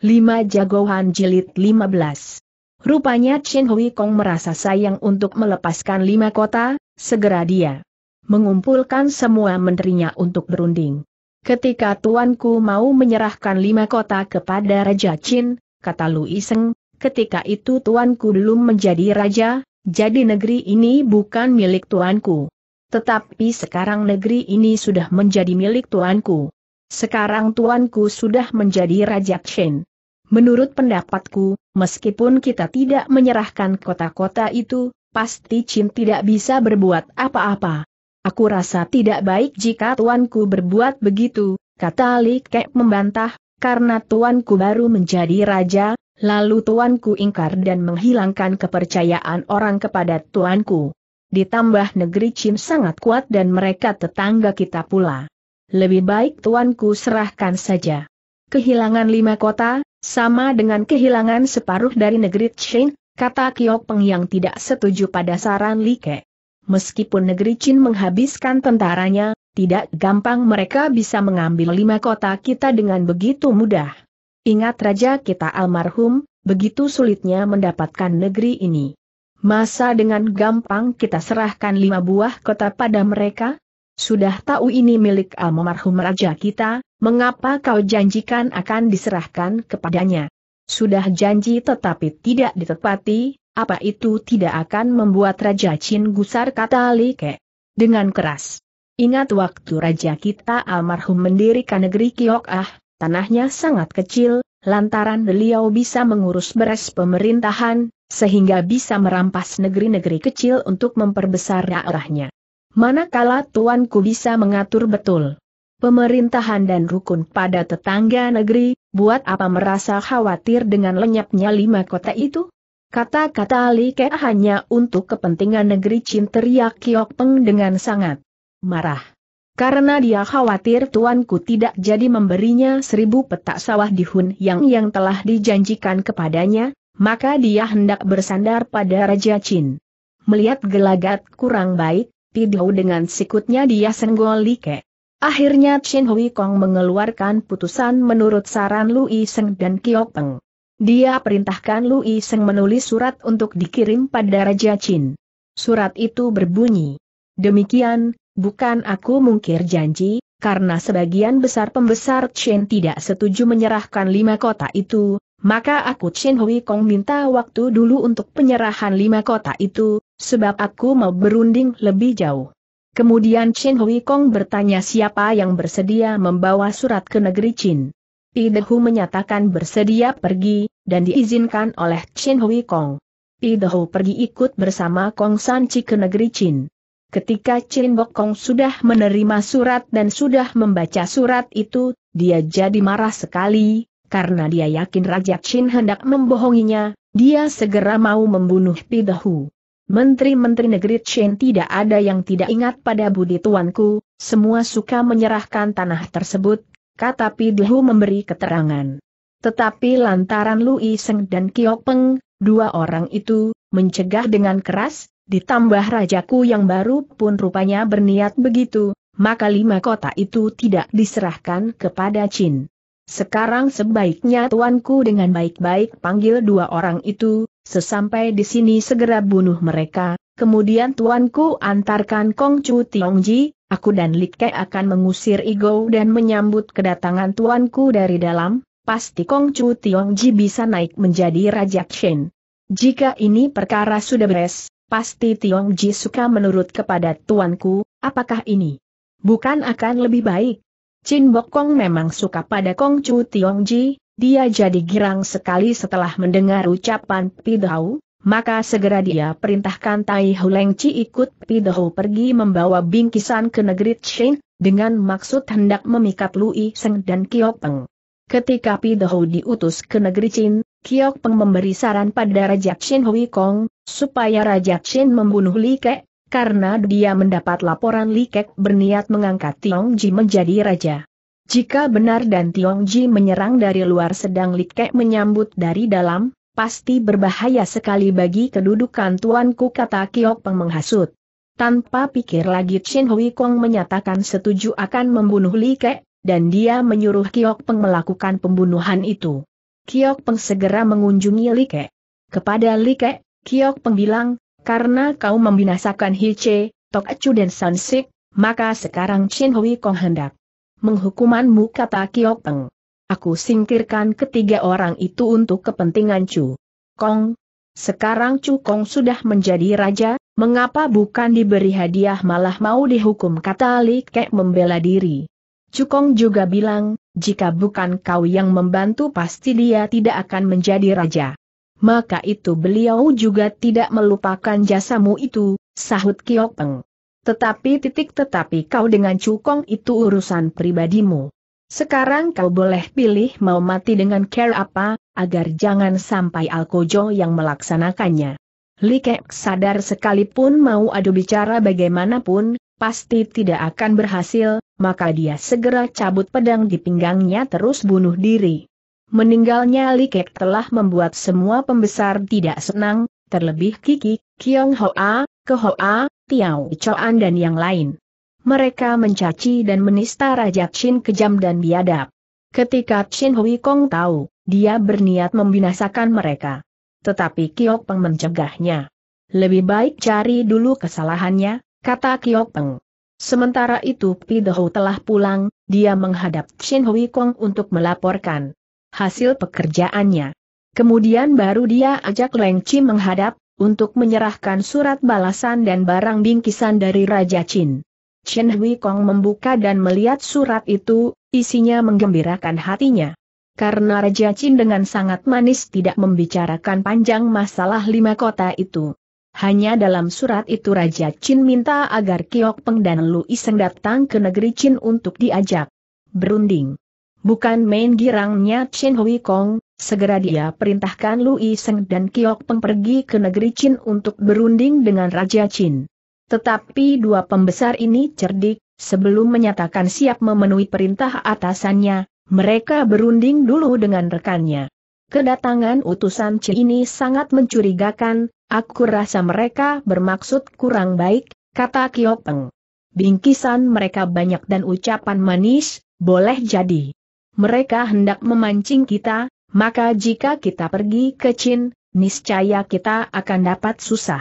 5 Jagoan Jilid 15 Rupanya Chen Hui Kong merasa sayang untuk melepaskan lima kota, segera dia mengumpulkan semua menterinya untuk berunding. Ketika tuanku mau menyerahkan lima kota kepada Raja Chin, kata Lu Iseng, ketika itu tuanku belum menjadi raja, jadi negeri ini bukan milik tuanku. Tetapi sekarang negeri ini sudah menjadi milik tuanku. Sekarang tuanku sudah menjadi Raja Chen. Menurut pendapatku, meskipun kita tidak menyerahkan kota-kota itu, pasti Chin tidak bisa berbuat apa-apa. Aku rasa tidak baik jika tuanku berbuat begitu, kata Li Kek membantah, karena tuanku baru menjadi raja, lalu tuanku ingkar dan menghilangkan kepercayaan orang kepada tuanku. Ditambah negeri Chin sangat kuat dan mereka tetangga kita pula. Lebih baik tuanku serahkan saja. Kehilangan lima kota, sama dengan kehilangan separuh dari negeri Qin, kata Peng yang tidak setuju pada saran Li Ke. Meskipun negeri Qin menghabiskan tentaranya, tidak gampang mereka bisa mengambil lima kota kita dengan begitu mudah. Ingat raja kita almarhum, begitu sulitnya mendapatkan negeri ini. Masa dengan gampang kita serahkan lima buah kota pada mereka? Sudah tahu ini milik almarhum raja kita, Mengapa kau janjikan akan diserahkan kepadanya? Sudah janji tetapi tidak ditepati, apa itu tidak akan membuat Raja Chin gusar kata Li Ke. Dengan keras. Ingat waktu Raja kita almarhum mendirikan negeri Kiok ah, tanahnya sangat kecil, lantaran beliau bisa mengurus beres pemerintahan, sehingga bisa merampas negeri-negeri kecil untuk memperbesar daerahnya. Manakala tuanku bisa mengatur betul pemerintahan dan rukun pada tetangga negeri, buat apa merasa khawatir dengan lenyapnya lima kota itu? Kata-kata Li Ke hanya untuk kepentingan negeri Chin teriak Kiok Peng dengan sangat marah. Karena dia khawatir tuanku tidak jadi memberinya seribu petak sawah di Hun Yang yang telah dijanjikan kepadanya, maka dia hendak bersandar pada Raja Chin. Melihat gelagat kurang baik, Pidau dengan sikutnya dia senggol Li Like. Akhirnya Chen Hui Kong mengeluarkan putusan menurut saran Yi Seng dan Kiok Peng. Dia perintahkan Yi Seng menulis surat untuk dikirim pada Raja Chin. Surat itu berbunyi. Demikian, bukan aku mungkir janji, karena sebagian besar pembesar Chen tidak setuju menyerahkan lima kota itu, maka aku Chen Hui Kong minta waktu dulu untuk penyerahan lima kota itu, sebab aku mau berunding lebih jauh. Kemudian Chin Hui Kong bertanya siapa yang bersedia membawa surat ke negeri Chin. Pidehu menyatakan bersedia pergi, dan diizinkan oleh Chin Hui Kong. Pidehu pergi ikut bersama Kong San Chi ke negeri Chin. Ketika Chin Bok Kong sudah menerima surat dan sudah membaca surat itu, dia jadi marah sekali, karena dia yakin Raja Chin hendak membohonginya, dia segera mau membunuh Pidehu. Menteri-menteri negeri Chen tidak ada yang tidak ingat pada budi tuanku, semua suka menyerahkan tanah tersebut, kata Pidhu memberi keterangan. Tetapi lantaran Lu Iseng dan Kiok Peng, dua orang itu, mencegah dengan keras, ditambah rajaku yang baru pun rupanya berniat begitu, maka lima kota itu tidak diserahkan kepada Chin. Sekarang sebaiknya tuanku dengan baik-baik panggil dua orang itu, Sesampai di sini segera bunuh mereka, kemudian tuanku antarkan Kong Chu Tiongji, aku dan Like akan mengusir Igo dan menyambut kedatangan tuanku dari dalam, pasti Kong Chu Tiongji bisa naik menjadi Raja Shen. Jika ini perkara sudah beres, pasti Tiongji suka menurut kepada tuanku, apakah ini? Bukan akan lebih baik? Chin Bok Kong memang suka pada Kong Chu Tiongji, dia jadi girang sekali setelah mendengar ucapan Pidau, maka segera dia perintahkan Tai Hulengci ikut Pidau pergi membawa bingkisan ke negeri Chen, dengan maksud hendak memikat Lui Seng dan Kiok Peng. Ketika Pidau diutus ke negeri Chin, Kiok Peng memberi saran pada Raja Chin Hui Kong, supaya Raja Chin membunuh Li Ke, karena dia mendapat laporan Li Kek berniat mengangkat Tiong Ji menjadi raja. Jika benar dan Tiong Ji menyerang dari luar sedang Li Ke menyambut dari dalam, pasti berbahaya sekali bagi kedudukan tuanku kata Kiok Peng menghasut. Tanpa pikir lagi Chin Hui Kong menyatakan setuju akan membunuh Li Ke, dan dia menyuruh Kiok Peng melakukan pembunuhan itu. Kiok Peng segera mengunjungi Li Ke. Kepada Li Ke, Kiok Peng bilang, karena kau membinasakan Che, Tok Chu dan Sansik, maka sekarang Chin Hui Kong hendak Menghukumanmu kata Kiok Peng. Aku singkirkan ketiga orang itu untuk kepentingan Chu Kong. Sekarang Chu Kong sudah menjadi raja, mengapa bukan diberi hadiah malah mau dihukum kata Li Kek membela diri. Chu Kong juga bilang, jika bukan kau yang membantu pasti dia tidak akan menjadi raja. Maka itu beliau juga tidak melupakan jasamu itu, sahut Kiok Peng. Tetapi titik tetapi kau dengan cukong itu urusan pribadimu. Sekarang kau boleh pilih mau mati dengan care apa, agar jangan sampai Alkojo yang melaksanakannya. Li Kek sadar sekalipun mau adu bicara bagaimanapun, pasti tidak akan berhasil, maka dia segera cabut pedang di pinggangnya terus bunuh diri. Meninggalnya Li Kek telah membuat semua pembesar tidak senang, terlebih Kiki, Kiong Hoa, Kehoa, Tiao Choan dan yang lain. Mereka mencaci dan menista Raja Chin kejam dan biadab. Ketika Chin Hui Kong tahu, dia berniat membinasakan mereka. Tetapi Kiok Peng mencegahnya. Lebih baik cari dulu kesalahannya, kata Kiok Peng. Sementara itu Pi Pideho telah pulang, dia menghadap Chin Hui Kong untuk melaporkan hasil pekerjaannya. Kemudian baru dia ajak Leng Chi menghadap, untuk menyerahkan surat balasan dan barang bingkisan dari Raja Chin, Chen Hui Kong membuka dan melihat surat itu, isinya menggembirakan hatinya. Karena Raja Chin dengan sangat manis tidak membicarakan panjang masalah lima kota itu. Hanya dalam surat itu Raja Chin minta agar Kiok Peng dan Lu Iseng datang ke negeri Chin untuk diajak berunding. Bukan main girangnya Chen Hui Kong, segera dia perintahkan Yi Seng dan Kiok Peng pergi ke negeri Chin untuk berunding dengan Raja Chin. Tetapi dua pembesar ini cerdik, sebelum menyatakan siap memenuhi perintah atasannya, mereka berunding dulu dengan rekannya. Kedatangan utusan Chin ini sangat mencurigakan, aku rasa mereka bermaksud kurang baik, kata Kiok Peng. Bingkisan mereka banyak dan ucapan manis, boleh jadi mereka hendak memancing kita, maka jika kita pergi ke Chin, niscaya kita akan dapat susah.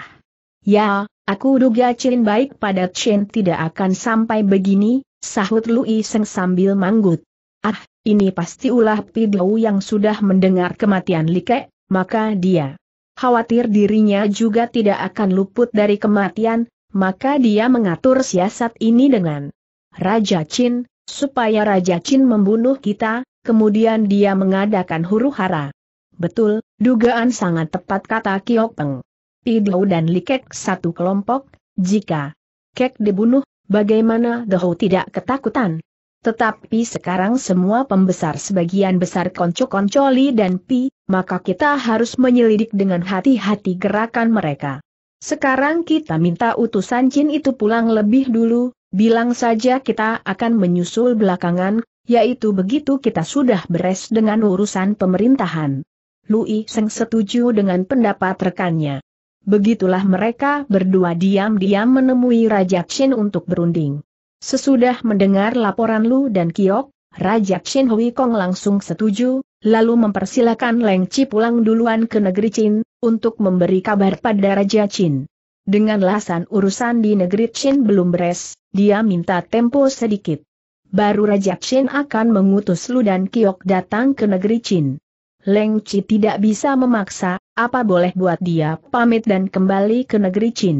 Ya, aku duga Chin baik pada Chin tidak akan sampai begini, sahut Lui Seng sambil manggut. Ah, ini pasti ulah Pidau yang sudah mendengar kematian Like, maka dia khawatir dirinya juga tidak akan luput dari kematian, maka dia mengatur siasat ini dengan Raja Chin, supaya Raja Qin membunuh kita, kemudian dia mengadakan huru hara. Betul, dugaan sangat tepat kata Peng. Pidou dan Likek satu kelompok, jika Kek dibunuh, bagaimana Doho tidak ketakutan? Tetapi sekarang semua pembesar sebagian besar konco-koncoli dan pi, maka kita harus menyelidik dengan hati-hati gerakan mereka. Sekarang kita minta utusan Chin itu pulang lebih dulu, Bilang saja kita akan menyusul belakangan, yaitu begitu kita sudah beres dengan urusan pemerintahan. Lui Seng setuju dengan pendapat rekannya. Begitulah mereka berdua diam-diam menemui Raja Chen untuk berunding. Sesudah mendengar laporan Lu dan Kiok, Raja Chen Hui Kong langsung setuju, lalu mempersilahkan Leng Chi pulang duluan ke negeri Chin, untuk memberi kabar pada Raja Chin. Dengan lasan urusan di negeri Chin belum beres, dia minta tempo sedikit. Baru Raja Chin akan mengutus Lu dan Kiok datang ke negeri Chin. Leng Chi tidak bisa memaksa, apa boleh buat dia pamit dan kembali ke negeri Chin.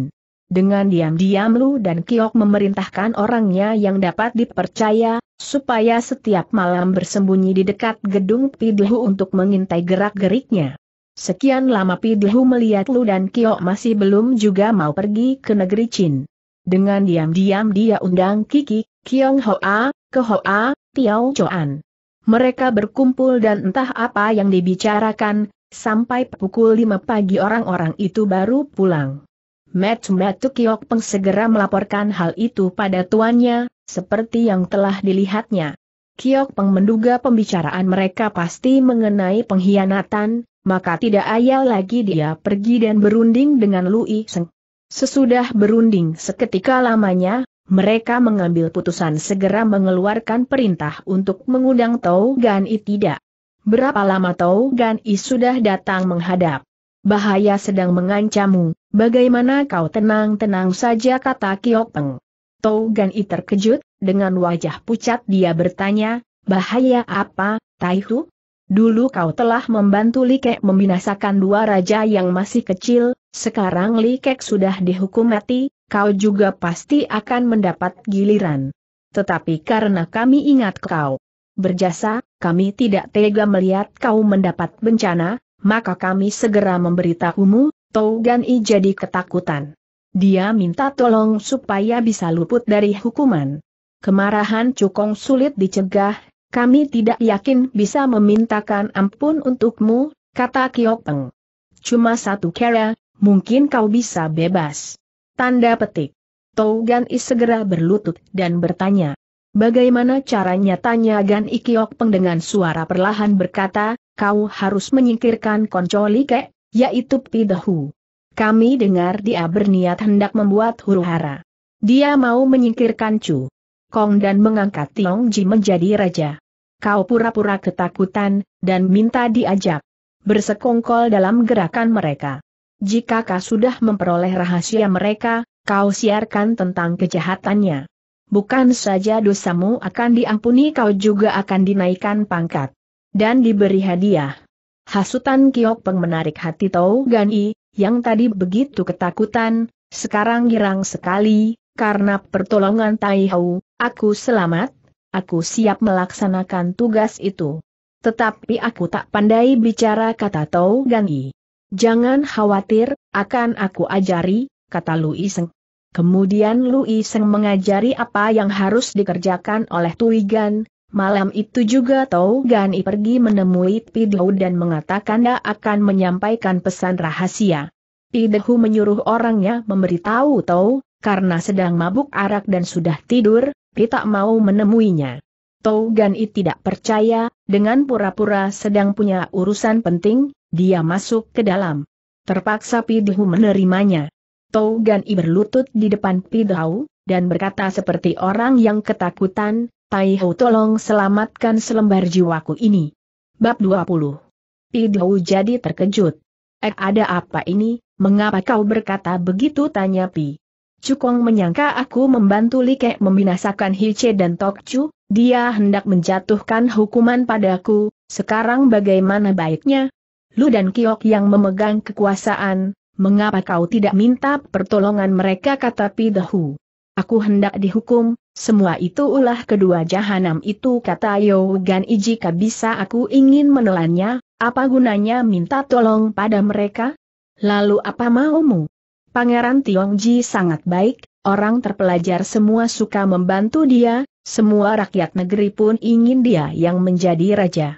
Dengan diam-diam Lu dan Kiok memerintahkan orangnya yang dapat dipercaya, supaya setiap malam bersembunyi di dekat gedung Pidhu untuk mengintai gerak-geriknya. Sekian lama Pidhu melihat Lu dan Kio masih belum juga mau pergi ke negeri Chin. Dengan diam-diam dia undang Kiki, Kiong Hoa, Ke Hoa, Tiao Choan. Mereka berkumpul dan entah apa yang dibicarakan, sampai pukul 5 pagi orang-orang itu baru pulang. Met Mat Kiok Peng segera melaporkan hal itu pada tuannya, seperti yang telah dilihatnya. Kiok Peng menduga pembicaraan mereka pasti mengenai pengkhianatan, maka tidak ayal lagi dia pergi dan berunding dengan Lui Seng. Sesudah berunding seketika lamanya, mereka mengambil putusan segera mengeluarkan perintah untuk mengundang Tau Gan I tidak. Berapa lama Tau Gan I sudah datang menghadap? Bahaya sedang mengancammu, bagaimana kau tenang-tenang saja kata Kiok Peng. Tau Gan I terkejut, dengan wajah pucat dia bertanya, bahaya apa, Taihu? Dulu kau telah membantu Li Kek membinasakan dua raja yang masih kecil, sekarang Li Kek sudah dihukum mati, kau juga pasti akan mendapat giliran. Tetapi karena kami ingat kau berjasa, kami tidak tega melihat kau mendapat bencana, maka kami segera memberitahumu, Gan I jadi ketakutan. Dia minta tolong supaya bisa luput dari hukuman. Kemarahan Cukong sulit dicegah, kami tidak yakin bisa memintakan ampun untukmu, kata Kiopeng. Cuma satu kera, mungkin kau bisa bebas. Tanda petik. Tougan I segera berlutut dan bertanya. Bagaimana caranya tanya Gan Peng dengan suara perlahan berkata, kau harus menyingkirkan konco kek, yaitu Pidahu. Kami dengar dia berniat hendak membuat huru hara. Dia mau menyingkirkan Chu. Kong dan mengangkat Tiong Ji menjadi raja. Kau pura-pura ketakutan, dan minta diajak. Bersekongkol dalam gerakan mereka. Jika kau sudah memperoleh rahasia mereka, kau siarkan tentang kejahatannya. Bukan saja dosamu akan diampuni kau juga akan dinaikkan pangkat. Dan diberi hadiah. Hasutan Kiok Peng menarik hati Tau Gan I, yang tadi begitu ketakutan, sekarang girang sekali, karena pertolongan Tai Hau, aku selamat, aku siap melaksanakan tugas itu. Tetapi aku tak pandai bicara kata Tau Gangi. Jangan khawatir, akan aku ajari, kata Lu Iseng. Kemudian Lu Iseng mengajari apa yang harus dikerjakan oleh Tui Gan. Malam itu juga Tau Gani pergi menemui Pidhu dan mengatakan dia akan menyampaikan pesan rahasia. Pidhu menyuruh orangnya memberitahu Tau karena sedang mabuk arak dan sudah tidur, kita mau menemuinya. Tou Gan tidak percaya, dengan pura-pura sedang punya urusan penting, dia masuk ke dalam. Terpaksa Pidhu menerimanya. Tou Gan I berlutut di depan Pidhu dan berkata seperti orang yang ketakutan, Taiho tolong selamatkan selembar jiwaku ini. Bab 20 Pidhu jadi terkejut. Eh ada apa ini, mengapa kau berkata begitu tanya Pi. Cukong menyangka aku membantu Likek membinasakan Hice dan Chu, dia hendak menjatuhkan hukuman padaku, sekarang bagaimana baiknya? Lu dan Kiok yang memegang kekuasaan, mengapa kau tidak minta pertolongan mereka kata Pidahu? Aku hendak dihukum, semua itu ulah kedua jahanam itu kata Yogan Iji bisa aku ingin menelannya, apa gunanya minta tolong pada mereka? Lalu apa maumu? Pangeran Tiong Ji sangat baik, orang terpelajar semua suka membantu dia, semua rakyat negeri pun ingin dia yang menjadi raja.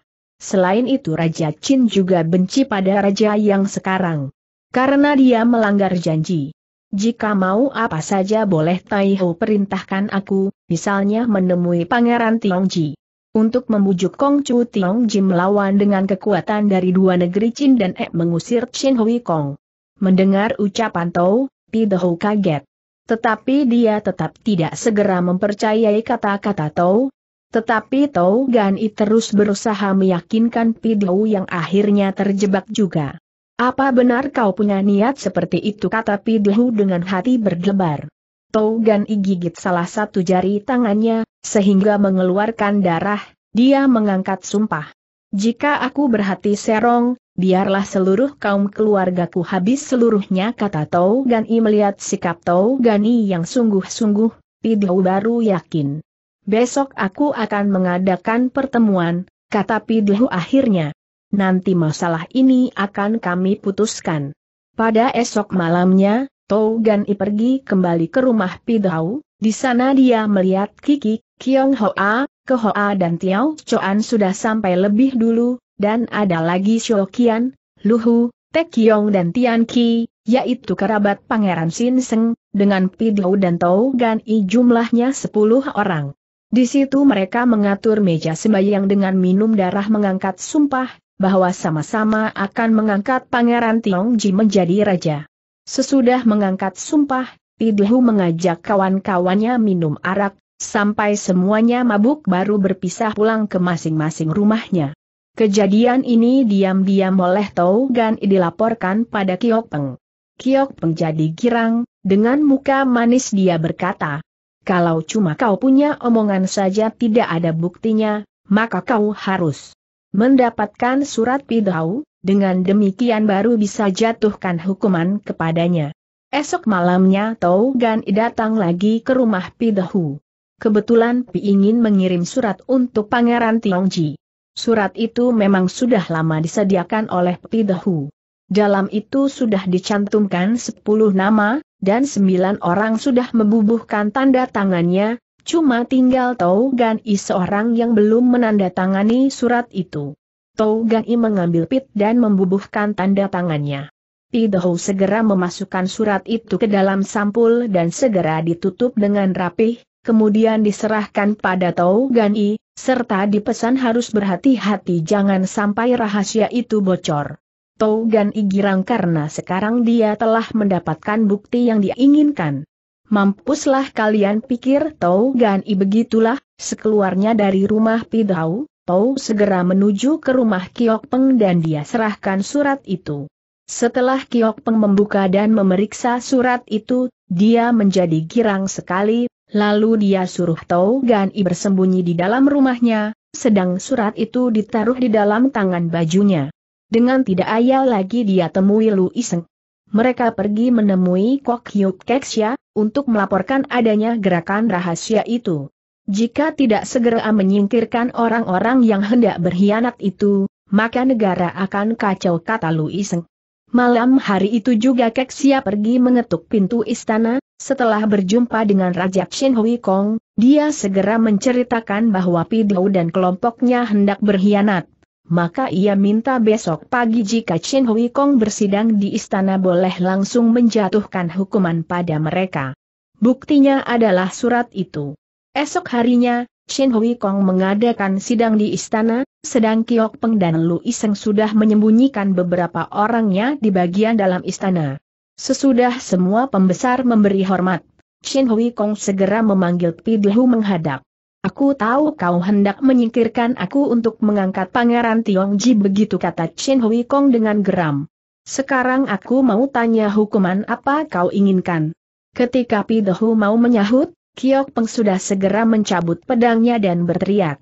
Selain itu Raja Qin juga benci pada raja yang sekarang. Karena dia melanggar janji. Jika mau apa saja boleh Taihu perintahkan aku, misalnya menemui Pangeran Tiong Ji. Untuk membujuk Kong Chu Tiong Ji melawan dengan kekuatan dari dua negeri Qin dan Ek mengusir Qin Hui Kong. Mendengar ucapan Tau, Pideho kaget. Tetapi dia tetap tidak segera mempercayai kata-kata Tau. Tetapi Tau Gani terus berusaha meyakinkan Pideho yang akhirnya terjebak juga. Apa benar kau punya niat seperti itu kata Pideho dengan hati berdebar. Tau Gani gigit salah satu jari tangannya, sehingga mengeluarkan darah, dia mengangkat sumpah. Jika aku berhati serong, biarlah seluruh kaum keluargaku habis seluruhnya kata Tau Gani melihat sikap Tau Gani yang sungguh-sungguh, Pidau baru yakin. Besok aku akan mengadakan pertemuan, kata Pidau akhirnya. Nanti masalah ini akan kami putuskan. Pada esok malamnya, Tau Gani pergi kembali ke rumah Pidau, di sana dia melihat Kiki, Kiong Hoa, Kehoa dan Tiao Choan sudah sampai lebih dulu, dan ada lagi Shokian, Luhu, Tekyong dan Tianqi, yaitu kerabat Pangeran Sinseng, dengan Pidou dan Tau Gan I jumlahnya 10 orang. Di situ mereka mengatur meja sembahyang dengan minum darah mengangkat sumpah, bahwa sama-sama akan mengangkat Pangeran Ji menjadi raja. Sesudah mengangkat sumpah, Pidou mengajak kawan-kawannya minum arak, sampai semuanya mabuk baru berpisah pulang ke masing-masing rumahnya. Kejadian ini diam-diam oleh Tau Gan dilaporkan pada Kiok Peng. Kiok Peng jadi girang, dengan muka manis dia berkata, kalau cuma kau punya omongan saja tidak ada buktinya, maka kau harus mendapatkan surat pidau, dengan demikian baru bisa jatuhkan hukuman kepadanya. Esok malamnya Tau Gan datang lagi ke rumah Pidahu. Kebetulan Pi ingin mengirim surat untuk Pangeran Tiongji. Surat itu memang sudah lama disediakan oleh Pidahu. Dalam itu sudah dicantumkan 10 nama, dan 9 orang sudah membubuhkan tanda tangannya, cuma tinggal Tau Gan I seorang yang belum menandatangani surat itu. Tau Gan I mengambil pit dan membubuhkan tanda tangannya. Pidahu segera memasukkan surat itu ke dalam sampul dan segera ditutup dengan rapih, kemudian diserahkan pada Tau Gan I, serta dipesan harus berhati-hati jangan sampai rahasia itu bocor. Togan Igirang karena sekarang dia telah mendapatkan bukti yang diinginkan. Mampuslah kalian pikir Togan I begitulah, sekeluarnya dari rumah Pidau, Tau segera menuju ke rumah Kiok Peng dan dia serahkan surat itu. Setelah Kiok Peng membuka dan memeriksa surat itu, dia menjadi girang sekali, Lalu dia suruh Tau i bersembunyi di dalam rumahnya, sedang surat itu ditaruh di dalam tangan bajunya. Dengan tidak ayal lagi dia temui Lu Iseng. Mereka pergi menemui Kok Hyuk Keksya, untuk melaporkan adanya gerakan rahasia itu. Jika tidak segera menyingkirkan orang-orang yang hendak berkhianat itu, maka negara akan kacau kata Lu Iseng. Malam hari itu juga Keksia pergi mengetuk pintu istana, setelah berjumpa dengan Raja Shen Hui Kong, dia segera menceritakan bahwa Pidau dan kelompoknya hendak berkhianat. Maka ia minta besok pagi jika Chen Hui Kong bersidang di istana boleh langsung menjatuhkan hukuman pada mereka. Buktinya adalah surat itu. Esok harinya, Shin Hui Kong mengadakan sidang di istana, sedang Kiok Peng dan Lu Iseng sudah menyembunyikan beberapa orangnya di bagian dalam istana. Sesudah semua pembesar memberi hormat, Shin Hui Kong segera memanggil Pidlu menghadap. Aku tahu kau hendak menyingkirkan aku untuk mengangkat Pangeran Tiong Ji begitu kata Shin Hui Kong dengan geram. Sekarang aku mau tanya hukuman apa kau inginkan. Ketika Pidlehu mau menyahut, Kiok Peng sudah segera mencabut pedangnya dan berteriak.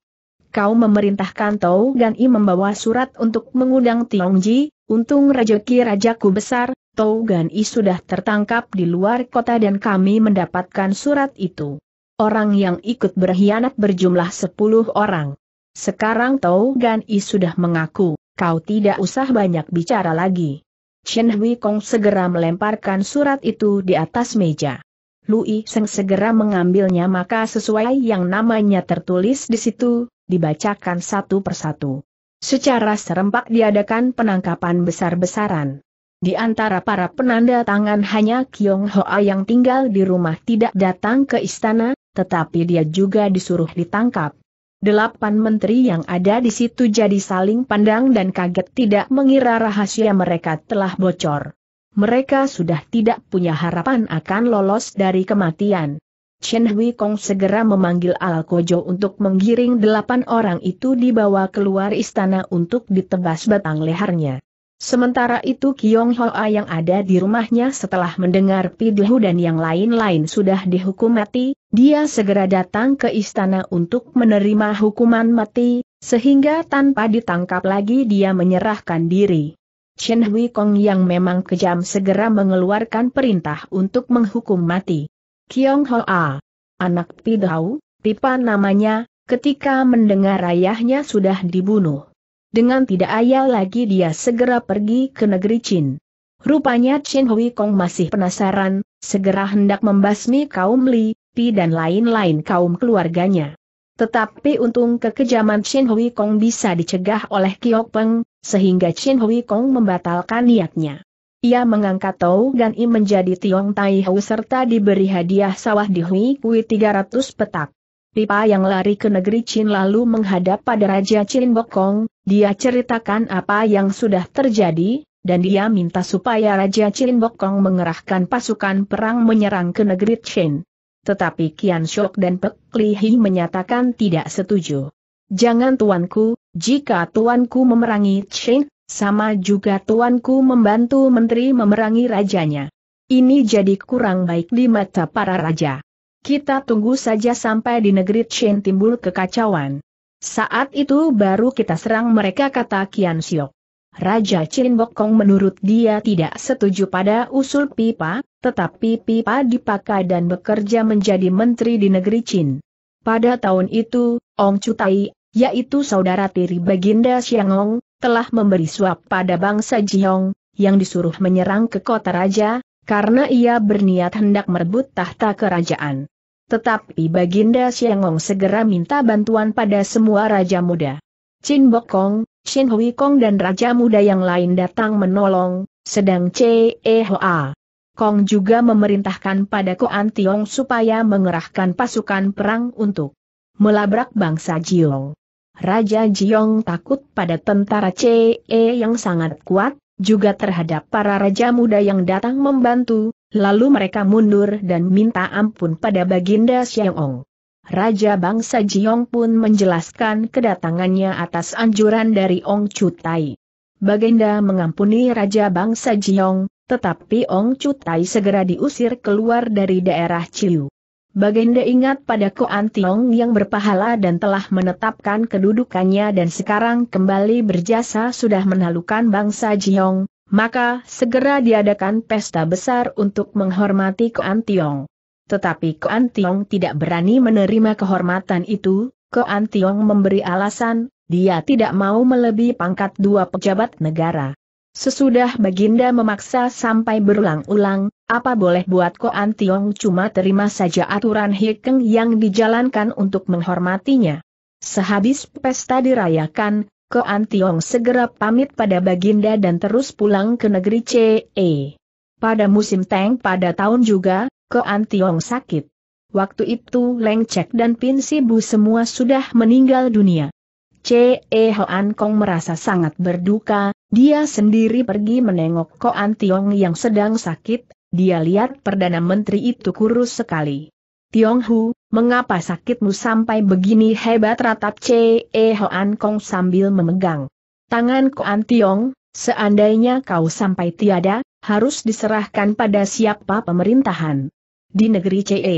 Kau memerintahkan Tau Gan I membawa surat untuk mengundang Tiong Ji, untung rejeki rajaku besar, Tau Gan I sudah tertangkap di luar kota dan kami mendapatkan surat itu. Orang yang ikut berkhianat berjumlah 10 orang. Sekarang Tau Gan I sudah mengaku, kau tidak usah banyak bicara lagi. Chen Hui Kong segera melemparkan surat itu di atas meja. Lui Seng segera mengambilnya maka sesuai yang namanya tertulis di situ, dibacakan satu persatu. Secara serempak diadakan penangkapan besar-besaran. Di antara para penanda tangan hanya Kiong Hoa yang tinggal di rumah tidak datang ke istana, tetapi dia juga disuruh ditangkap. Delapan menteri yang ada di situ jadi saling pandang dan kaget tidak mengira rahasia mereka telah bocor mereka sudah tidak punya harapan akan lolos dari kematian. Chen Hui Kong segera memanggil Al Kojo untuk menggiring delapan orang itu dibawa keluar istana untuk ditebas batang lehernya. Sementara itu Kiong Hoa yang ada di rumahnya setelah mendengar Pidhu dan yang lain-lain sudah dihukum mati, dia segera datang ke istana untuk menerima hukuman mati, sehingga tanpa ditangkap lagi dia menyerahkan diri. Chen Hui Kong yang memang kejam segera mengeluarkan perintah untuk menghukum mati. Kiong Hoa, anak Pidau, Pipa namanya, ketika mendengar ayahnya sudah dibunuh. Dengan tidak ayal lagi dia segera pergi ke negeri Chin. Rupanya Chen Hui Kong masih penasaran, segera hendak membasmi kaum Li, Pi dan lain-lain kaum keluarganya. Tetapi untung kekejaman Chen Hui Kong bisa dicegah oleh Kiok Peng, sehingga Chin Hui Kong membatalkan niatnya. Ia mengangkat Tau Gan I menjadi Tiong Tai Hau serta diberi hadiah sawah di Hui Kui 300 petak. Pipa yang lari ke negeri Chin lalu menghadap pada Raja Chin Kong. dia ceritakan apa yang sudah terjadi, dan dia minta supaya Raja Chin Kong mengerahkan pasukan perang menyerang ke negeri Chin. Tetapi Kian Shok dan Pek Li Hi menyatakan tidak setuju. Jangan tuanku, jika tuanku memerangi Chen, sama juga tuanku membantu menteri memerangi rajanya. Ini jadi kurang baik di mata para raja. Kita tunggu saja sampai di negeri Chen timbul kekacauan. Saat itu baru kita serang mereka kata Kian Siok. Raja Chin Bokong menurut dia tidak setuju pada usul pipa, tetapi pipa dipakai dan bekerja menjadi menteri di negeri Chin. Pada tahun itu, Ong Chutai yaitu saudara tiri Baginda Xiangong, telah memberi suap pada bangsa Jiong yang disuruh menyerang ke kota raja, karena ia berniat hendak merebut tahta kerajaan. Tetapi Baginda Xiangong segera minta bantuan pada semua raja muda. Chin Bokong, Shin Hui Kong dan raja muda yang lain datang menolong, sedang C. E. Hoa. Kong juga memerintahkan pada Koan Tiong supaya mengerahkan pasukan perang untuk melabrak bangsa Jiong. Raja Jiong takut pada tentara CE yang sangat kuat, juga terhadap para raja muda yang datang membantu, lalu mereka mundur dan minta ampun pada Baginda Xiaong. Raja bangsa Jiong pun menjelaskan kedatangannya atas anjuran dari Ong Chutai. Baginda mengampuni raja bangsa Jiong, tetapi Ong Chutai segera diusir keluar dari daerah Chiu. Baginda ingat pada Koan Tiong yang berpahala dan telah menetapkan kedudukannya dan sekarang kembali berjasa sudah menalukan bangsa Jiong, maka segera diadakan pesta besar untuk menghormati Koan Tiong. Tetapi Koan Tiong tidak berani menerima kehormatan itu, Koan Tiong memberi alasan, dia tidak mau melebihi pangkat dua pejabat negara. Sesudah Baginda memaksa sampai berulang-ulang, apa boleh buat Koan Tiong cuma terima saja aturan Hikeng yang dijalankan untuk menghormatinya. Sehabis pesta dirayakan, Koan Tiong segera pamit pada Baginda dan terus pulang ke negeri CE. Pada musim Teng pada tahun juga, Koan Tiong sakit. Waktu itu Leng Cek dan Pin Sibu semua sudah meninggal dunia. CE Hoan Kong merasa sangat berduka, dia sendiri pergi menengok Koan Tiong yang sedang sakit, dia lihat Perdana Menteri itu kurus sekali. Tiong Hu, mengapa sakitmu sampai begini hebat ratap C.E. Hoan Kong sambil memegang tangan Koan Tiong, seandainya kau sampai tiada, harus diserahkan pada siapa pemerintahan. Di negeri C.E.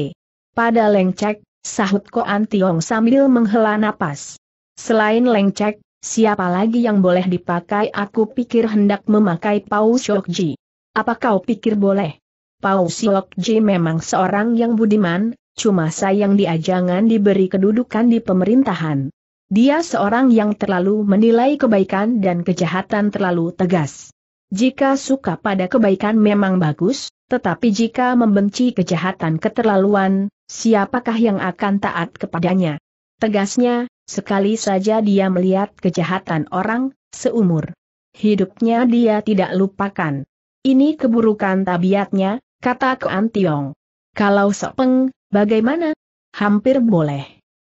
Pada lengcek, sahut Koan Tiong sambil menghela napas. Selain lengcek, Siapa lagi yang boleh dipakai aku pikir hendak memakai Pau Ji. Apa kau pikir boleh? Pau Ji memang seorang yang budiman, cuma sayang dia jangan diberi kedudukan di pemerintahan. Dia seorang yang terlalu menilai kebaikan dan kejahatan terlalu tegas. Jika suka pada kebaikan memang bagus, tetapi jika membenci kejahatan keterlaluan, siapakah yang akan taat kepadanya? Tegasnya, sekali saja dia melihat kejahatan orang, seumur hidupnya dia tidak lupakan. Ini keburukan tabiatnya, kata Kean Tiong. Kalau sepeng, bagaimana? Hampir boleh.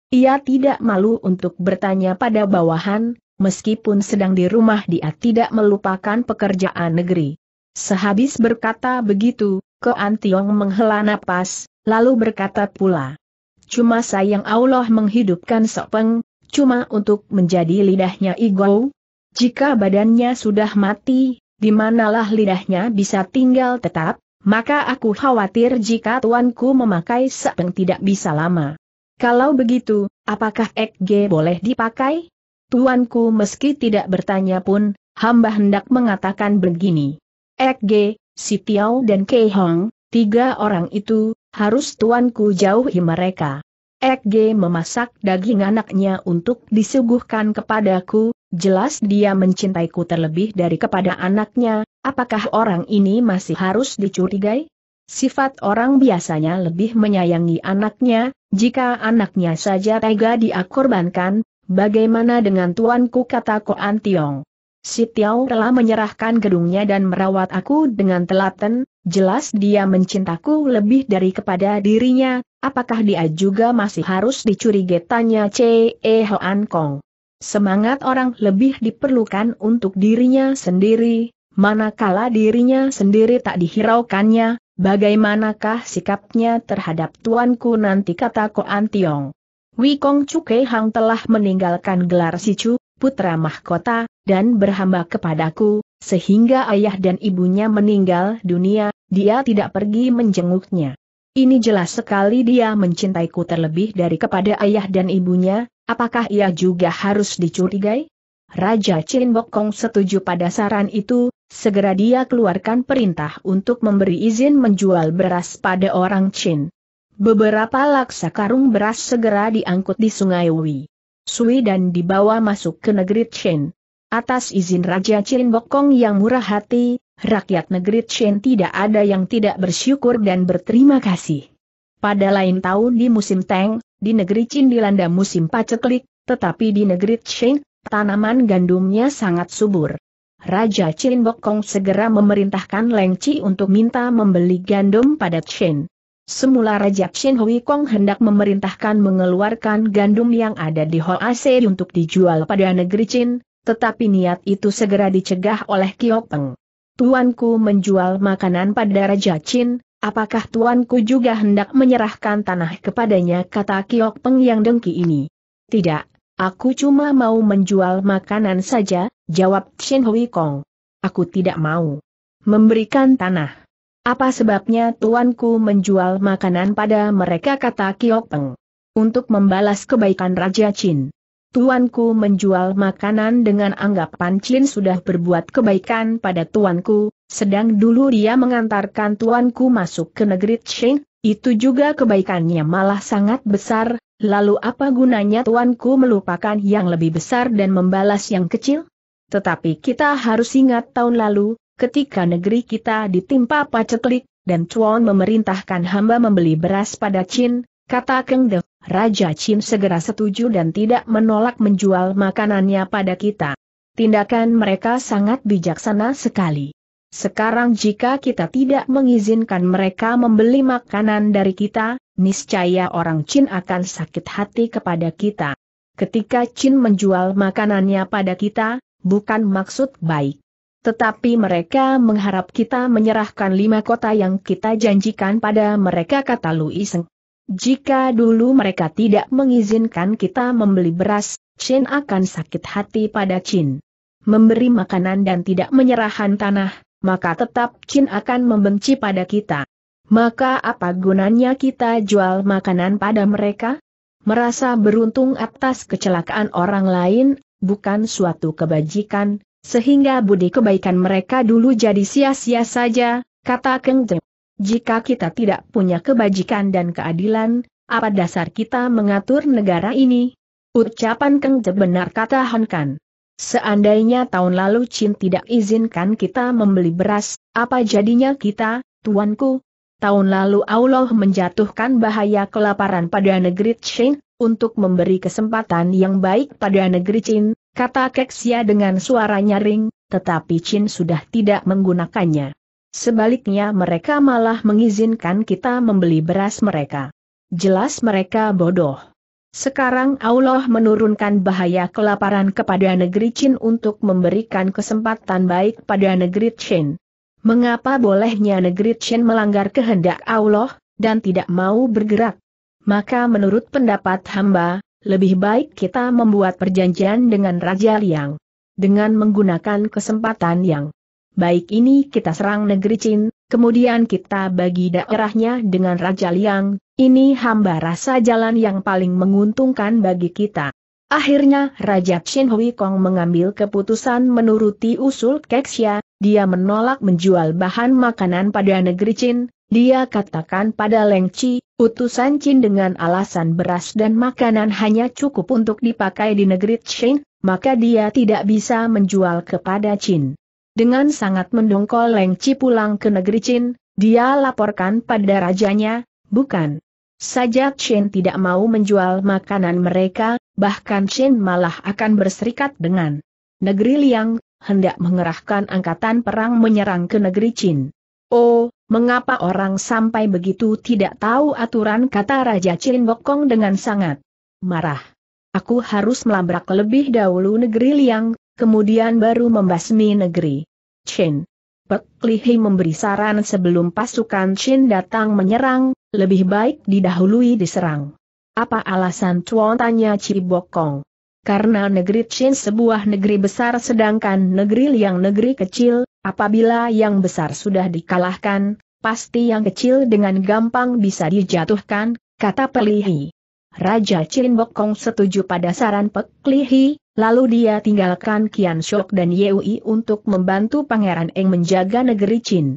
Ia tidak malu untuk bertanya pada bawahan, meskipun sedang di rumah dia tidak melupakan pekerjaan negeri. Sehabis berkata begitu, Kean Tiong menghela napas, lalu berkata pula. Cuma sayang Allah menghidupkan Sopeng, cuma untuk menjadi lidahnya Igo. Jika badannya sudah mati, di manalah lidahnya bisa tinggal tetap, maka aku khawatir jika tuanku memakai Sopeng tidak bisa lama. Kalau begitu, apakah XG boleh dipakai? Tuanku meski tidak bertanya pun, hamba hendak mengatakan begini. XG, si Tiao dan Kehong, tiga orang itu, harus tuanku jauhi mereka. Ekg memasak daging anaknya untuk disuguhkan kepadaku, jelas dia mencintaiku terlebih dari kepada anaknya, apakah orang ini masih harus dicurigai? Sifat orang biasanya lebih menyayangi anaknya, jika anaknya saja tega diakorbankan, bagaimana dengan tuanku kata Koan Tiong? Si Tiao telah menyerahkan gedungnya dan merawat aku dengan telaten, Jelas dia mencintaku lebih dari kepada dirinya, apakah dia juga masih harus dicurigai tanya C.E. Hoan Kong. Semangat orang lebih diperlukan untuk dirinya sendiri, manakala dirinya sendiri tak dihiraukannya, bagaimanakah sikapnya terhadap tuanku nanti kata Koan Tiong. Wikong Cuke Hang telah meninggalkan gelar Sicu, putra mahkota, dan berhamba kepadaku, sehingga ayah dan ibunya meninggal dunia, dia tidak pergi menjenguknya. Ini jelas sekali dia mencintaiku terlebih dari kepada ayah dan ibunya, apakah ia juga harus dicurigai? Raja Chin Bokong setuju pada saran itu, segera dia keluarkan perintah untuk memberi izin menjual beras pada orang Chin. Beberapa laksa karung beras segera diangkut di Sungai Wei. Sui dan dibawa masuk ke negeri Chin. Atas izin Raja Chin Bokong yang murah hati, rakyat negeri Chen tidak ada yang tidak bersyukur dan berterima kasih. Pada lain tahun di musim Tang, di negeri Chin dilanda musim paceklik, tetapi di negeri Chen, tanaman gandumnya sangat subur. Raja Chin Bokong segera memerintahkan Leng Chi untuk minta membeli gandum pada Chen. Semula Raja Chen Hui Kong hendak memerintahkan mengeluarkan gandum yang ada di Hoa Se untuk dijual pada negeri Chin, tetapi niat itu segera dicegah oleh Kiopeng. Tuanku menjual makanan pada Raja Chin, apakah tuanku juga hendak menyerahkan tanah kepadanya kata Kiopeng yang dengki ini? Tidak, aku cuma mau menjual makanan saja, jawab Chin Hui Kong. Aku tidak mau memberikan tanah. Apa sebabnya tuanku menjual makanan pada mereka kata Kiopeng? Untuk membalas kebaikan Raja Chin. Tuanku menjual makanan dengan anggapan Chin sudah berbuat kebaikan pada tuanku, sedang dulu dia mengantarkan tuanku masuk ke negeri Qing, itu juga kebaikannya malah sangat besar, lalu apa gunanya tuanku melupakan yang lebih besar dan membalas yang kecil? Tetapi kita harus ingat tahun lalu, ketika negeri kita ditimpa paceklik, dan Chuan memerintahkan hamba membeli beras pada Chin, kata Keng De, Raja Chin segera setuju dan tidak menolak menjual makanannya pada kita. Tindakan mereka sangat bijaksana sekali. Sekarang jika kita tidak mengizinkan mereka membeli makanan dari kita, niscaya orang Chin akan sakit hati kepada kita. Ketika Chin menjual makanannya pada kita, bukan maksud baik. Tetapi mereka mengharap kita menyerahkan lima kota yang kita janjikan pada mereka kata Lu Iseng. Jika dulu mereka tidak mengizinkan kita membeli beras, Chin akan sakit hati pada Chin. Memberi makanan dan tidak menyerahkan tanah, maka tetap Chin akan membenci pada kita. Maka apa gunanya kita jual makanan pada mereka? Merasa beruntung atas kecelakaan orang lain, bukan suatu kebajikan, sehingga budi kebaikan mereka dulu jadi sia-sia saja, kata Keng Teng. Jika kita tidak punya kebajikan dan keadilan, apa dasar kita mengatur negara ini? Ucapan Keng benar kata Han Kan. Seandainya tahun lalu Chin tidak izinkan kita membeli beras, apa jadinya kita, tuanku? Tahun lalu Allah menjatuhkan bahaya kelaparan pada negeri Chin, untuk memberi kesempatan yang baik pada negeri Chin, kata Keksia dengan suara nyaring, tetapi Chin sudah tidak menggunakannya. Sebaliknya mereka malah mengizinkan kita membeli beras mereka. Jelas mereka bodoh. Sekarang Allah menurunkan bahaya kelaparan kepada negeri Chin untuk memberikan kesempatan baik pada negeri Chin. Mengapa bolehnya negeri Chin melanggar kehendak Allah, dan tidak mau bergerak? Maka menurut pendapat hamba, lebih baik kita membuat perjanjian dengan Raja Liang. Dengan menggunakan kesempatan yang baik ini kita serang negeri Chin, kemudian kita bagi daerahnya dengan Raja Liang, ini hamba rasa jalan yang paling menguntungkan bagi kita. Akhirnya Raja Chin Hui Kong mengambil keputusan menuruti usul Keksia, dia menolak menjual bahan makanan pada negeri Chin, dia katakan pada Leng Chi, utusan Chin dengan alasan beras dan makanan hanya cukup untuk dipakai di negeri Chin, maka dia tidak bisa menjual kepada Chin. Dengan sangat mendongkol Leng Ci pulang ke negeri Chin, dia laporkan pada rajanya, bukan saja Chen tidak mau menjual makanan mereka, bahkan Chen malah akan berserikat dengan negeri Liang, hendak mengerahkan angkatan perang menyerang ke negeri Chin. Oh, mengapa orang sampai begitu tidak tahu aturan kata Raja Chin Bokong dengan sangat marah. Aku harus melabrak lebih dahulu negeri Liang, kemudian baru membasmi negeri. Chen, Pek memberi saran sebelum pasukan Chen datang menyerang, lebih baik didahului diserang. Apa alasan Chuan tanya Cibokong? Karena negeri Chen sebuah negeri besar sedangkan negeri yang negeri kecil, apabila yang besar sudah dikalahkan, pasti yang kecil dengan gampang bisa dijatuhkan, kata Pelihi. Raja Chin Bokong setuju pada saran Pek Lihi, lalu dia tinggalkan Kian Shok dan Yeui untuk membantu Pangeran Eng menjaga negeri Chin.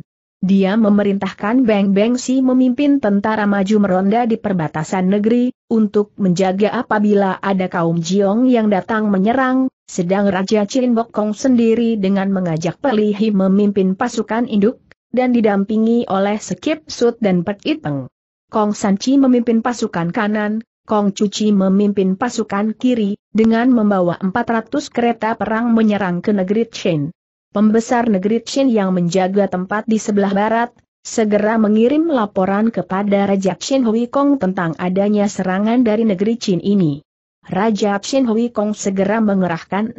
Dia memerintahkan Beng Beng Si memimpin tentara maju meronda di perbatasan negeri, untuk menjaga apabila ada kaum Jiong yang datang menyerang, sedang Raja Chin Bokong sendiri dengan mengajak Pelihi memimpin pasukan induk, dan didampingi oleh Sekip Sud dan Pet Iteng. Kong Sanchi memimpin pasukan kanan, Kong Cuci memimpin pasukan kiri, dengan membawa 400 kereta perang menyerang ke negeri Chen. Pembesar negeri Chen yang menjaga tempat di sebelah barat, segera mengirim laporan kepada Raja Qin Hui Kong tentang adanya serangan dari negeri Qin ini. Raja Qin Hui Kong segera mengerahkan 600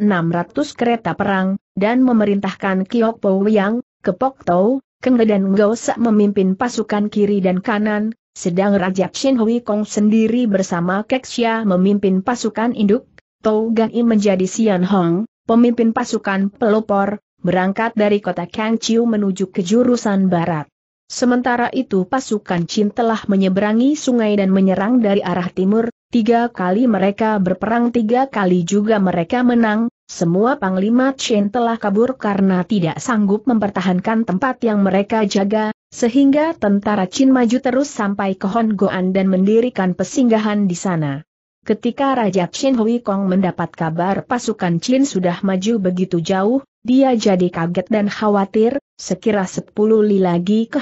kereta perang, dan memerintahkan Kiok Po Yang, Kepok Tau, Keng dan Ngao Sa memimpin pasukan kiri dan kanan, sedang Raja Shin Hui Kong sendiri bersama Xia memimpin pasukan induk, Tou Gan I menjadi Sian Hong, pemimpin pasukan pelopor, berangkat dari kota Chiu menuju ke jurusan barat. Sementara itu pasukan Chin telah menyeberangi sungai dan menyerang dari arah timur, tiga kali mereka berperang tiga kali juga mereka menang, semua Panglima Chin telah kabur karena tidak sanggup mempertahankan tempat yang mereka jaga, sehingga tentara Chin maju terus sampai ke Honggoan dan mendirikan pesinggahan di sana. Ketika Raja Chin Hui Kong mendapat kabar pasukan Chin sudah maju begitu jauh, dia jadi kaget dan khawatir, sekira sepuluh li lagi ke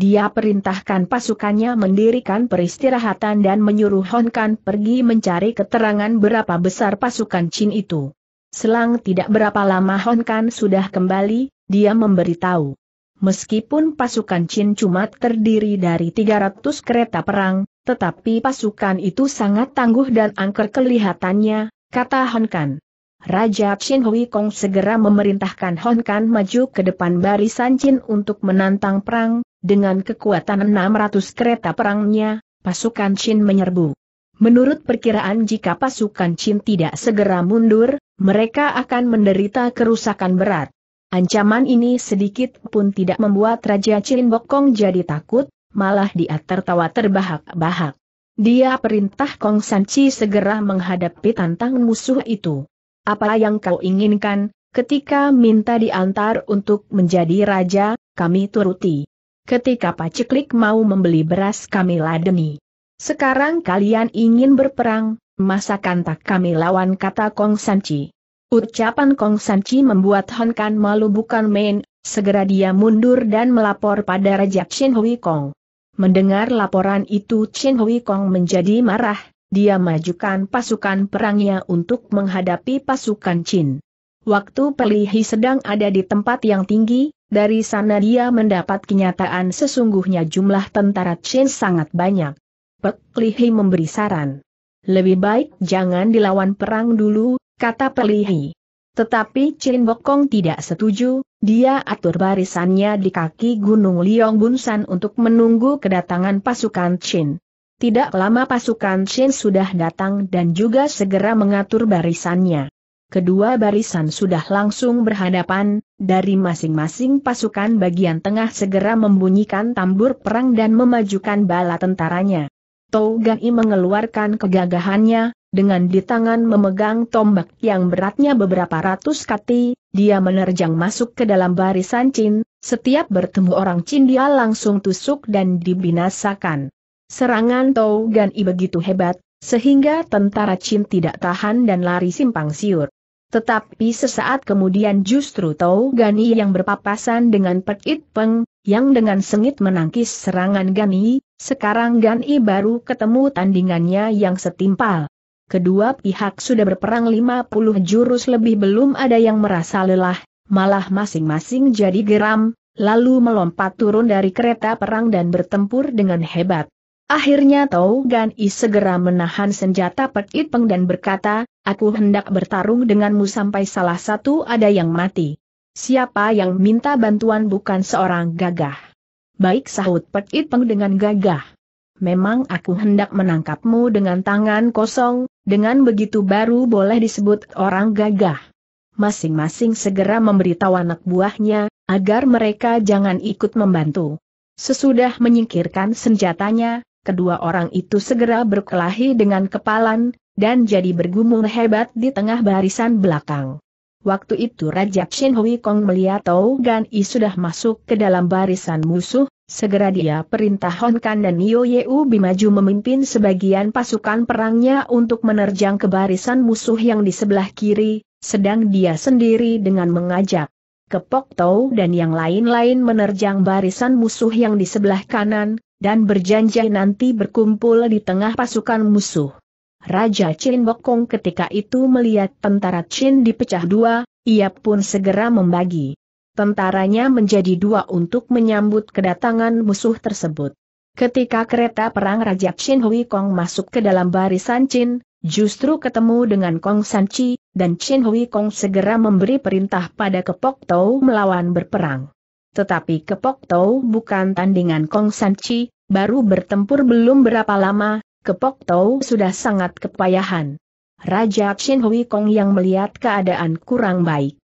dia perintahkan pasukannya mendirikan peristirahatan dan menyuruh Hon kan pergi mencari keterangan berapa besar pasukan Chin itu. Selang tidak berapa lama Hon kan sudah kembali, dia memberitahu. Meskipun pasukan Chin cuma terdiri dari 300 kereta perang, tetapi pasukan itu sangat tangguh dan angker kelihatannya, kata Han Kan. Raja Chin Hui Kong segera memerintahkan Hon Kan maju ke depan barisan Chin untuk menantang perang, dengan kekuatan 600 kereta perangnya, pasukan Chin menyerbu. Menurut perkiraan jika pasukan Chin tidak segera mundur, mereka akan menderita kerusakan berat. Ancaman ini sedikit pun tidak membuat Raja Chin Bokong jadi takut, malah dia tertawa terbahak-bahak. Dia perintah Kong Sanchi segera menghadapi tantangan musuh itu. Apa yang kau inginkan, ketika minta diantar untuk menjadi raja, kami turuti. Ketika Paceklik mau membeli beras kami ladeni. Sekarang kalian ingin berperang, masakan tak kami lawan kata Kong Sanchi. Ucapan Kong Sanci membuat Hon Kan malu bukan main, segera dia mundur dan melapor pada Raja Chen Hui Kong. Mendengar laporan itu Chen Hui Kong menjadi marah, dia majukan pasukan perangnya untuk menghadapi pasukan Chin. Waktu Pelihi sedang ada di tempat yang tinggi, dari sana dia mendapat kenyataan sesungguhnya jumlah tentara Chin sangat banyak. Pelihi memberi saran. Lebih baik jangan dilawan perang dulu, kata Pelihi. Tetapi Chin Bokong tidak setuju, dia atur barisannya di kaki Gunung Liong Bunsan untuk menunggu kedatangan pasukan Chin. Tidak lama pasukan Chin sudah datang dan juga segera mengatur barisannya. Kedua barisan sudah langsung berhadapan, dari masing-masing pasukan bagian tengah segera membunyikan tambur perang dan memajukan bala tentaranya. Tau Gai mengeluarkan kegagahannya, dengan di tangan memegang tombak yang beratnya beberapa ratus kati, dia menerjang masuk ke dalam barisan Cin, setiap bertemu orang Cin dia langsung tusuk dan dibinasakan. Serangan Tou Gan I begitu hebat, sehingga tentara Cin tidak tahan dan lari simpang siur. Tetapi sesaat kemudian justru Tau Gani yang berpapasan dengan It Peng, yang dengan sengit menangkis serangan Gani, sekarang Gani baru ketemu tandingannya yang setimpal. Kedua pihak sudah berperang 50 jurus lebih belum ada yang merasa lelah, malah masing-masing jadi geram, lalu melompat turun dari kereta perang dan bertempur dengan hebat. Akhirnya Tau Gan I segera menahan senjata Pek Ipeng dan berkata, aku hendak bertarung denganmu sampai salah satu ada yang mati. Siapa yang minta bantuan bukan seorang gagah. Baik sahut Pek Ipeng dengan gagah memang aku hendak menangkapmu dengan tangan kosong, dengan begitu baru boleh disebut orang gagah. Masing-masing segera memberitahu anak buahnya, agar mereka jangan ikut membantu. Sesudah menyingkirkan senjatanya, kedua orang itu segera berkelahi dengan kepalan, dan jadi bergumul hebat di tengah barisan belakang. Waktu itu Raja Shin Hui Kong melihat Tau Gan I sudah masuk ke dalam barisan musuh, Segera dia perintah Honkan dan Nio Yeu Bimaju memimpin sebagian pasukan perangnya untuk menerjang ke barisan musuh yang di sebelah kiri, sedang dia sendiri dengan mengajak Kepok Tau dan yang lain-lain menerjang barisan musuh yang di sebelah kanan, dan berjanji nanti berkumpul di tengah pasukan musuh. Raja Chin Bokong ketika itu melihat tentara Chin dipecah dua, ia pun segera membagi tentaranya menjadi dua untuk menyambut kedatangan musuh tersebut. Ketika kereta perang Raja Chin Hui Kong masuk ke dalam barisan Chin, justru ketemu dengan Kong San Chi, dan Chin Hui Kong segera memberi perintah pada Kepok Tau melawan berperang. Tetapi Kepok Tau bukan tandingan Kong San Chi, baru bertempur belum berapa lama, Kepok Tau sudah sangat kepayahan. Raja Chin Hui Kong yang melihat keadaan kurang baik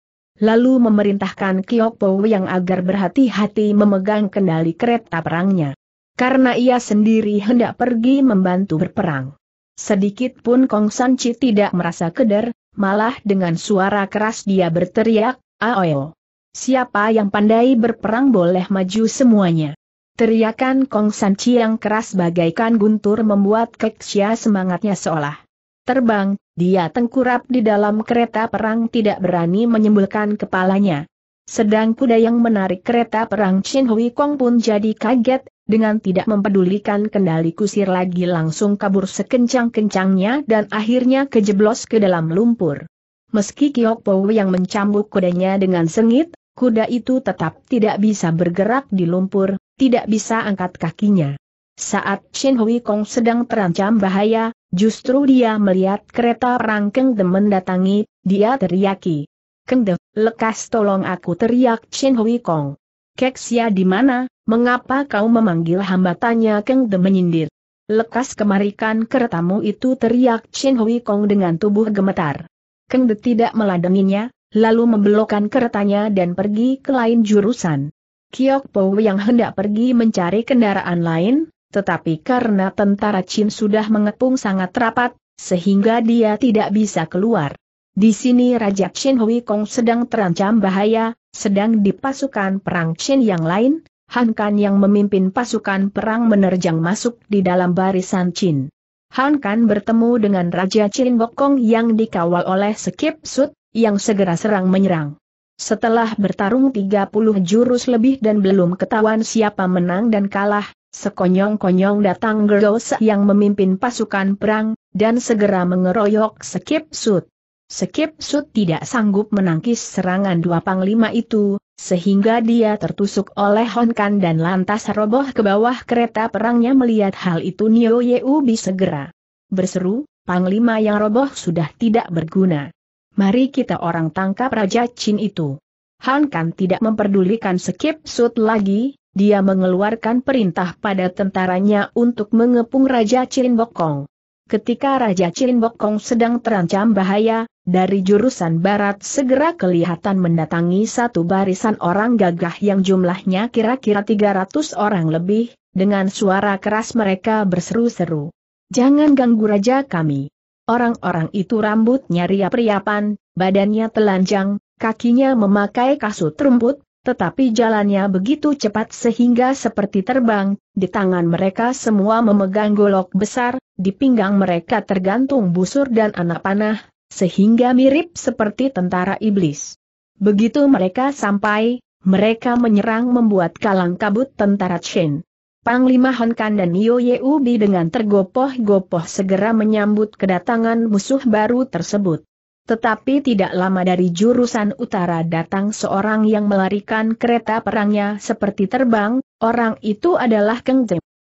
lalu memerintahkan Kyokpo yang agar berhati-hati memegang kendali kereta perangnya. Karena ia sendiri hendak pergi membantu berperang. Sedikit pun Kong San Chi tidak merasa keder, malah dengan suara keras dia berteriak, Aoyo! Siapa yang pandai berperang boleh maju semuanya. Teriakan Kong San Chi yang keras bagaikan guntur membuat Keksia semangatnya seolah terbang, dia tengkurap di dalam kereta perang tidak berani menyembulkan kepalanya. Sedang kuda yang menarik kereta perang Chin Hui Kong pun jadi kaget, dengan tidak mempedulikan kendali kusir lagi langsung kabur sekencang-kencangnya dan akhirnya kejeblos ke dalam lumpur. Meski Kiok Po yang mencambuk kudanya dengan sengit, kuda itu tetap tidak bisa bergerak di lumpur, tidak bisa angkat kakinya. Saat Shen Hui Kong sedang terancam bahaya, justru dia melihat kereta perang Demen mendatangi, dia teriaki. "Keng De, lekas tolong aku teriak Shen Hui Kong. Keksia di mana, mengapa kau memanggil hamba tanya De menyindir. Lekas kemarikan keretamu itu teriak Chin Hui Kong dengan tubuh gemetar. Keng De tidak meladeninya, lalu membelokkan keretanya dan pergi ke lain jurusan. Kiok Po yang hendak pergi mencari kendaraan lain, tetapi karena tentara Chin sudah mengepung sangat rapat, sehingga dia tidak bisa keluar. Di sini Raja Chin Hui Kong sedang terancam bahaya, sedang di pasukan perang Chin yang lain, Han Kan yang memimpin pasukan perang menerjang masuk di dalam barisan Chin. Han Kan bertemu dengan Raja Chin Kong yang dikawal oleh Skip Sud, yang segera serang menyerang. Setelah bertarung 30 jurus lebih dan belum ketahuan siapa menang dan kalah, Sekonyong-konyong datang Gerdosa yang memimpin pasukan perang, dan segera mengeroyok Skip Sud. Skip Sud tidak sanggup menangkis serangan dua panglima itu, sehingga dia tertusuk oleh Honkan dan lantas roboh ke bawah kereta perangnya melihat hal itu Nio Yeubi segera berseru, panglima yang roboh sudah tidak berguna. Mari kita orang tangkap Raja Chin itu. Han tidak memperdulikan Skip Sud lagi, dia mengeluarkan perintah pada tentaranya untuk mengepung Raja Bokong. Ketika Raja Bokong sedang terancam bahaya, dari jurusan barat segera kelihatan mendatangi satu barisan orang gagah yang jumlahnya kira-kira 300 orang lebih, dengan suara keras mereka berseru-seru. Jangan ganggu raja kami. Orang-orang itu rambutnya riap-riapan, badannya telanjang, kakinya memakai kasut rumput, tetapi jalannya begitu cepat sehingga seperti terbang, di tangan mereka semua memegang golok besar, di pinggang mereka tergantung busur dan anak panah, sehingga mirip seperti tentara iblis. Begitu mereka sampai, mereka menyerang membuat kalang kabut tentara Chen. Panglima Honkan dan Yo Yeubi dengan tergopoh-gopoh segera menyambut kedatangan musuh baru tersebut. Tetapi tidak lama dari jurusan utara datang seorang yang melarikan kereta perangnya seperti terbang, orang itu adalah Keng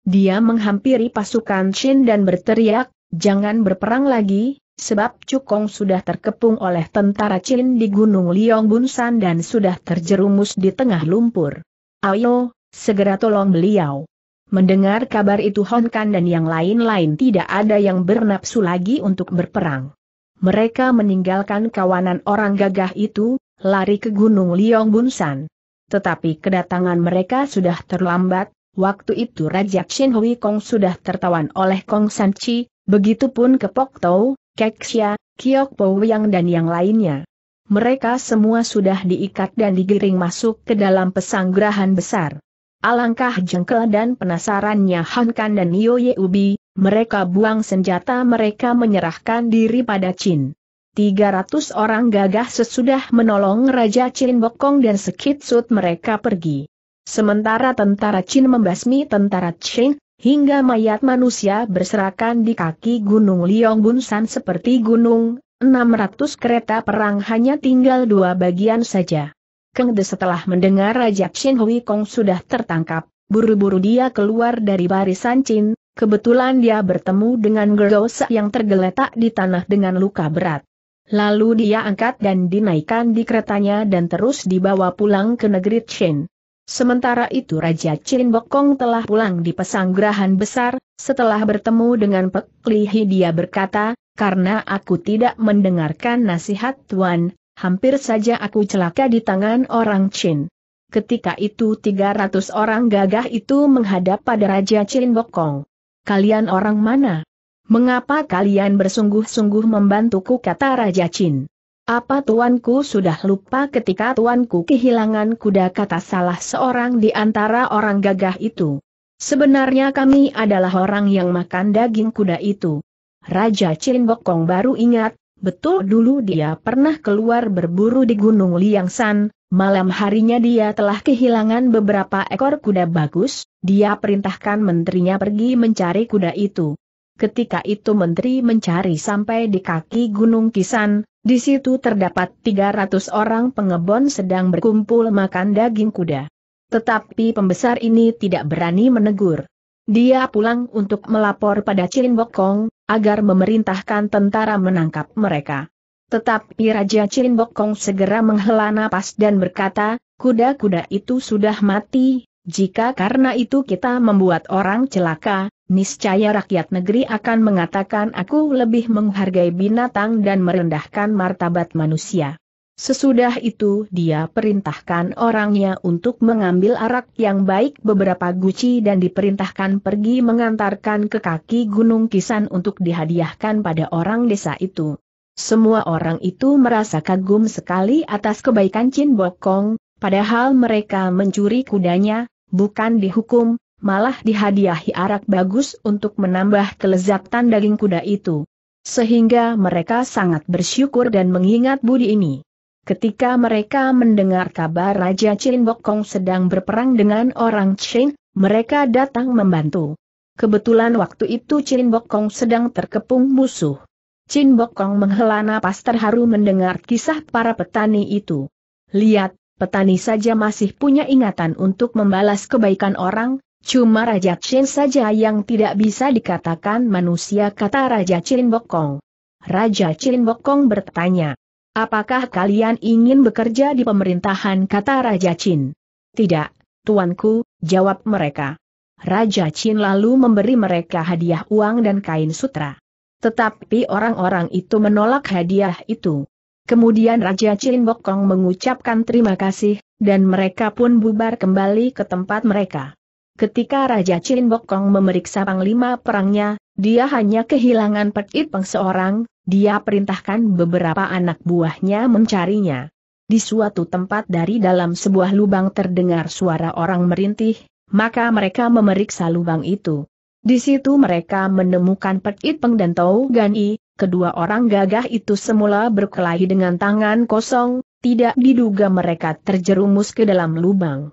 Dia menghampiri pasukan Shin dan berteriak, jangan berperang lagi, sebab Cukong sudah terkepung oleh tentara Chin di Gunung Liong Bunsan dan sudah terjerumus di tengah lumpur. Ayo, segera tolong beliau. Mendengar kabar itu Hon Kan dan yang lain-lain tidak ada yang bernapsu lagi untuk berperang mereka meninggalkan kawanan orang gagah itu, lari ke Gunung Liong Bunsan. Tetapi kedatangan mereka sudah terlambat, waktu itu Raja Xin Hui Kong sudah tertawan oleh Kong San Chi, begitu pun ke Pok Tau, Keksia, Kiok Po Yang dan yang lainnya. Mereka semua sudah diikat dan digiring masuk ke dalam pesanggrahan besar. Alangkah jengkel dan penasarannya Han Kan dan Yo Ubi, mereka buang senjata mereka menyerahkan diri pada Chin. 300 orang gagah sesudah menolong Raja Chin Bokong dan Sekitsut mereka pergi. Sementara tentara Chin membasmi tentara Qing, hingga mayat manusia berserakan di kaki Gunung Liong Bunsan seperti gunung, 600 kereta perang hanya tinggal dua bagian saja. Keng De setelah mendengar Raja Chin Hui Kong sudah tertangkap, buru-buru dia keluar dari barisan Chin, kebetulan dia bertemu dengan Gerdosa yang tergeletak di tanah dengan luka berat. Lalu dia angkat dan dinaikkan di keretanya dan terus dibawa pulang ke negeri Chin. Sementara itu Raja Chin Bokong telah pulang di pesanggrahan besar, setelah bertemu dengan Pek Lihi dia berkata, karena aku tidak mendengarkan nasihat Tuan, hampir saja aku celaka di tangan orang Chin. Ketika itu 300 orang gagah itu menghadap pada Raja Chin Bokong. Kalian orang mana? Mengapa kalian bersungguh-sungguh membantuku kata Raja Chin? Apa tuanku sudah lupa ketika tuanku kehilangan kuda kata salah seorang di antara orang gagah itu. Sebenarnya kami adalah orang yang makan daging kuda itu. Raja Chin Bokong baru ingat, Betul dulu dia pernah keluar berburu di Gunung San, malam harinya dia telah kehilangan beberapa ekor kuda bagus, dia perintahkan menterinya pergi mencari kuda itu. Ketika itu menteri mencari sampai di kaki Gunung Kisan, di situ terdapat 300 orang pengebon sedang berkumpul makan daging kuda. Tetapi pembesar ini tidak berani menegur. Dia pulang untuk melapor pada Chin Bokong, agar memerintahkan tentara menangkap mereka. Tetapi Raja Chin Bokong segera menghela napas dan berkata, kuda-kuda itu sudah mati, jika karena itu kita membuat orang celaka, niscaya rakyat negeri akan mengatakan aku lebih menghargai binatang dan merendahkan martabat manusia. Sesudah itu dia perintahkan orangnya untuk mengambil arak yang baik beberapa guci dan diperintahkan pergi mengantarkan ke kaki Gunung Kisan untuk dihadiahkan pada orang desa itu. Semua orang itu merasa kagum sekali atas kebaikan Chin Bokong, padahal mereka mencuri kudanya, bukan dihukum, malah dihadiahi arak bagus untuk menambah kelezatan daging kuda itu. Sehingga mereka sangat bersyukur dan mengingat budi ini. Ketika mereka mendengar kabar Raja Chin Bokong sedang berperang dengan orang Chin, mereka datang membantu. Kebetulan waktu itu Chin Bokong sedang terkepung musuh. Chin Bokong menghela napas terharu mendengar kisah para petani itu. Lihat, petani saja masih punya ingatan untuk membalas kebaikan orang, cuma Raja Chin saja yang tidak bisa dikatakan manusia kata Raja Chin Bokong. Raja Chin Bokong bertanya. Apakah kalian ingin bekerja di pemerintahan kata Raja Chin? Tidak, tuanku, jawab mereka. Raja Chin lalu memberi mereka hadiah uang dan kain sutra. Tetapi orang-orang itu menolak hadiah itu. Kemudian Raja Chin Bokong mengucapkan terima kasih, dan mereka pun bubar kembali ke tempat mereka. Ketika Raja Chin Bokong memeriksa panglima perangnya, dia hanya kehilangan Pek Peng seorang, dia perintahkan beberapa anak buahnya mencarinya. Di suatu tempat dari dalam sebuah lubang terdengar suara orang merintih, maka mereka memeriksa lubang itu. Di situ mereka menemukan Pek Peng dan Tau Gani, kedua orang gagah itu semula berkelahi dengan tangan kosong, tidak diduga mereka terjerumus ke dalam lubang.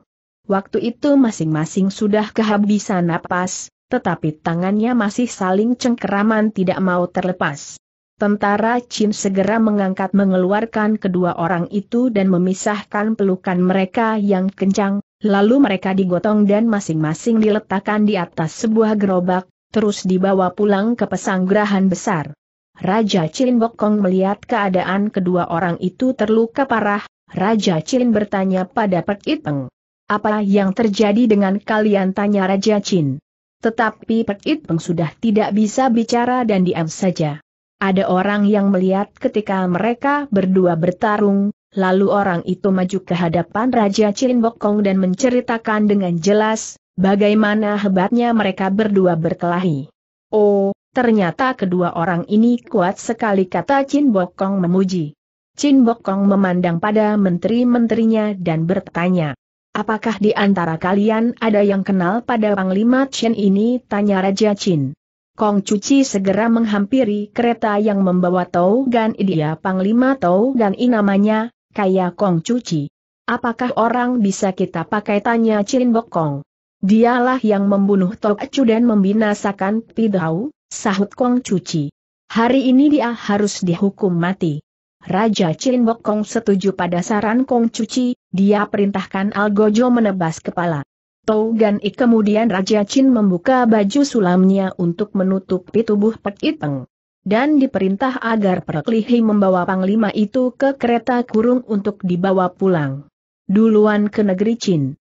Waktu itu masing-masing sudah kehabisan napas, tetapi tangannya masih saling cengkeraman tidak mau terlepas. Tentara Chin segera mengangkat mengeluarkan kedua orang itu dan memisahkan pelukan mereka yang kencang, lalu mereka digotong dan masing-masing diletakkan di atas sebuah gerobak, terus dibawa pulang ke pesanggrahan besar. Raja Chin Bokong melihat keadaan kedua orang itu terluka parah, Raja Chin bertanya pada Pek Iteng. Apa yang terjadi dengan kalian tanya Raja Chin. Tetapi Pek It Peng sudah tidak bisa bicara dan diam saja. Ada orang yang melihat ketika mereka berdua bertarung, lalu orang itu maju ke hadapan Raja Chin Bokong dan menceritakan dengan jelas, bagaimana hebatnya mereka berdua berkelahi. Oh, Ternyata kedua orang ini kuat sekali kata Chin Bokong memuji. Chin Bokong memandang pada menteri-menterinya dan bertanya, Apakah di antara kalian ada yang kenal pada Panglima Chen ini? Tanya Raja Chin. Kong Cuci segera menghampiri kereta yang membawa Tau Gan Dia ya, Panglima Tau Gan I namanya, kaya Kong Cuci. Apakah orang bisa kita pakai? Tanya Chin Bokong. Dialah yang membunuh Tok Chu dan membinasakan Pidau, sahut Kong Cuci. Hari ini dia harus dihukum mati. Raja Chin Bokong setuju pada saran Kong Cuci, dia perintahkan Algojo menebas kepala. Tou Gan I kemudian Raja Chin membuka baju sulamnya untuk menutupi tubuh Pek Iteng. Dan diperintah agar Perklihi membawa panglima itu ke kereta kurung untuk dibawa pulang. Duluan ke negeri Chin.